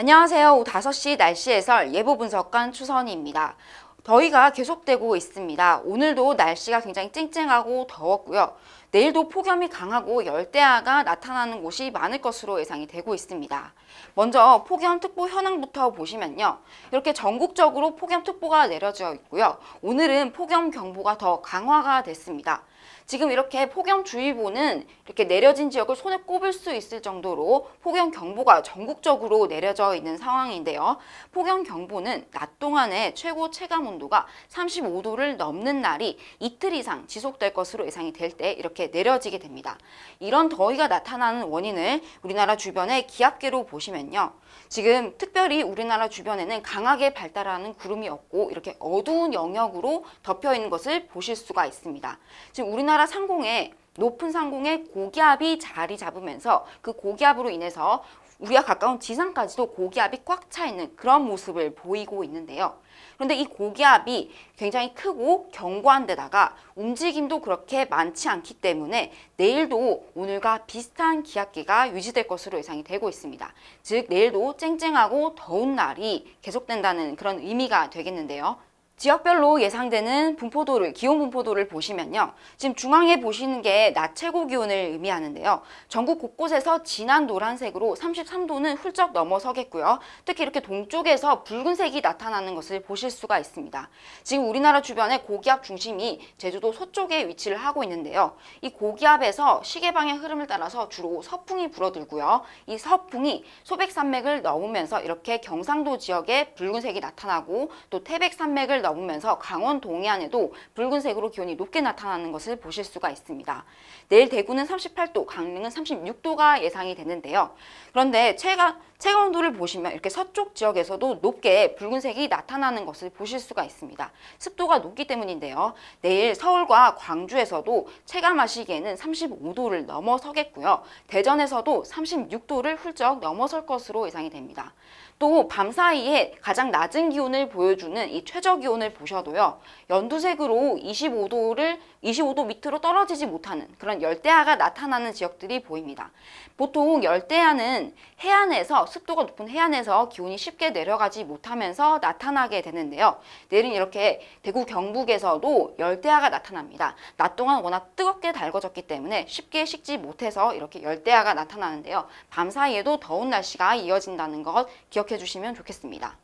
안녕하세요. 오후 5시 날씨 해설 예보 분석관 추선희입니다. 더위가 계속되고 있습니다. 오늘도 날씨가 굉장히 찡찡하고 더웠고요. 내일도 폭염이 강하고 열대야가 나타나는 곳이 많을 것으로 예상이 되고 있습니다. 먼저 폭염특보 현황부터 보시면요. 이렇게 전국적으로 폭염특보가 내려져 있고요. 오늘은 폭염경보가 더 강화가 됐습니다. 지금 이렇게 폭염주의보는 이렇게 내려진 지역을 손에 꼽을 수 있을 정도로 폭염경보가 전국적으로 내려져 있는 상황인데요. 폭염경보는 낮 동안에 최고 체감온도가 35도를 넘는 날이 이틀 이상 지속될 것으로 예상이 될 때 이렇게 이렇게 내려지게 됩니다. 이런 더위가 나타나는 원인을 우리나라 주변의 기압계로 보시면요. 지금 특별히 우리나라 주변에는 강하게 발달하는 구름이 없고 이렇게 어두운 영역으로 덮여 있는 것을 보실 수가 있습니다. 지금 우리나라 상공에 높은 상공에 고기압이 자리 잡으면서 그 고기압으로 인해서 우리가 가까운 지상까지도 고기압이 꽉 차 있는 그런 모습을 보이고 있는데요. 그런데 이 고기압이 굉장히 크고 견고한 데다가 움직임도 그렇게 많지 않기 때문에 내일도 오늘과 비슷한 기압계가 유지될 것으로 예상이 되고 있습니다. 즉 내일도 쨍쨍하고 더운 날이 계속된다는 그런 의미가 되겠는데요. 지역별로 예상되는 분포도를 기온 분포도를 보시면요. 지금 중앙에 보시는 게 낮 최고 기온을 의미하는데요. 전국 곳곳에서 진한 노란색으로 33도는 훌쩍 넘어서겠고요. 특히 이렇게 동쪽에서 붉은색이 나타나는 것을 보실 수가 있습니다. 지금 우리나라 주변에 고기압 중심이 제주도 서쪽에 위치를 하고 있는데요. 이 고기압에서 시계방의 흐름을 따라서 주로 서풍이 불어들고요. 이 서풍이 소백산맥을 넘으면서 이렇게 경상도 지역에 붉은색이 나타나고 또 태백산맥을 넘으면서 강원 동해안에도 붉은색으로 기온이 높게 나타나는 것을 보실 수가 있습니다. 내일 대구는 38도, 강릉은 36도가 예상이 되는데요. 그런데 체감, 체감 온도를 보시면 이렇게 서쪽 지역에서도 높게 붉은색이 나타나는 것을 보실 수가 있습니다. 습도가 높기 때문인데요. 내일 서울과 광주에서도 체감하시기에는 35도를 넘어서겠고요. 대전에서도 36도를 훌쩍 넘어설 것으로 예상이 됩니다. 또 밤 사이에 가장 낮은 기온을 보여주는 이 최저 기온 기온을 보셔도요. 연두색으로 25도를 25도 밑으로 떨어지지 못하는 그런 열대야가 나타나는 지역들이 보입니다. 보통 열대야는 해안에서 습도가 높은 해안에서 기온이 쉽게 내려가지 못하면서 나타나게 되는데요. 내일은 이렇게 대구 경북에서도 열대야가 나타납니다. 낮 동안 워낙 뜨겁게 달궈졌기 때문에 쉽게 식지 못해서 이렇게 열대야가 나타나는데요. 밤 사이에도 더운 날씨가 이어진다는 것 기억해 주시면 좋겠습니다.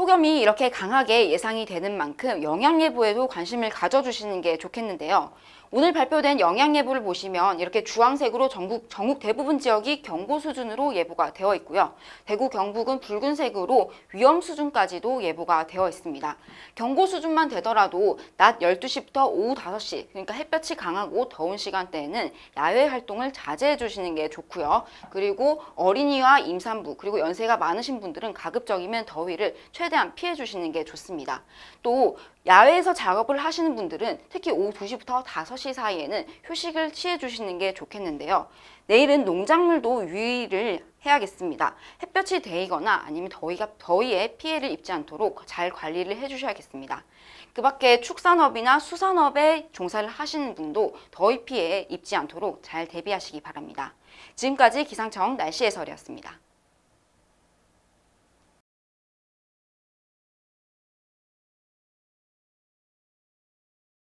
폭염이 이렇게 강하게 예상이 되는 만큼 영양예보에도 관심을 가져주시는 게 좋겠는데요. 오늘 발표된 영양예보를 보시면 이렇게 주황색으로 전국, 전국 대부분 지역이 경고 수준으로 예보가 되어 있고요. 대구, 경북은 붉은색으로 위험 수준까지도 예보가 되어 있습니다. 경고 수준만 되더라도 낮 12시부터 오후 5시, 그러니까 햇볕이 강하고 더운 시간대에는 야외 활동을 자제해 주시는 게 좋고요. 그리고 어린이와 임산부, 그리고 연세가 많으신 분들은 가급적이면 더위를 최 최대한 피해 주시는 게 좋습니다. 또 야외에서 작업을 하시는 분들은 특히 오후 2시부터 5시 사이에는 휴식을 취해 주시는 게 좋겠는데요. 내일은 농작물도 유의를 해야겠습니다. 햇볕이 데이거나 아니면 더위가 더위에 피해를 입지 않도록 잘 관리를 해주셔야겠습니다. 그 밖에 축산업이나 수산업에 종사를 하시는 분도 더위 피해 에 입지 않도록 잘 대비하시기 바랍니다. 지금까지 기상청 날씨 해설이었습니다.